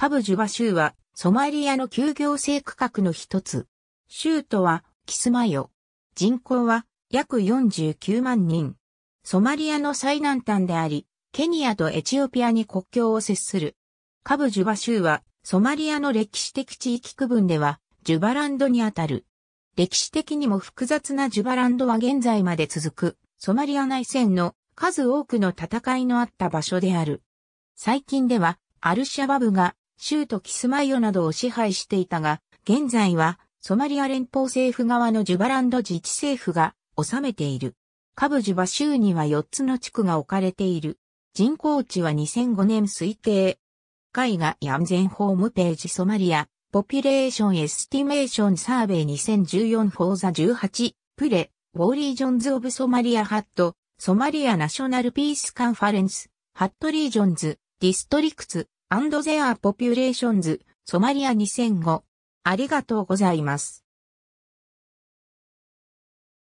カブジュバ州はソマリアの休業制区画の一つ。州都はキスマヨ。人口は約49万人。ソマリアの最南端であり、ケニアとエチオピアに国境を接する。カブジュバ州はソマリアの歴史的地域区分ではジュバランドにあたる。歴史的にも複雑なジュバランドは現在まで続くソマリア内戦の数多くの戦いのあった場所である。最近ではアルシャバブが州都キスマイオなどを支配していたが、現在はソマリア連邦政府側のジュバランド自治政府が治めている。カブジュバ州には4つの地区が置かれている。人口値は2005年推定。海外安全ホームページソマリア、ポピュレーションエスティメーションサーベイ2014フォーザ18、プレ、ウォーリージョンズ・オブ・ソマリア・ハット、ソマリア・ナショナル・ピース・カンファレンス、ハット・リージョンズ、ディストリクツ、and their populations ソマリア2005。ありがとうございます。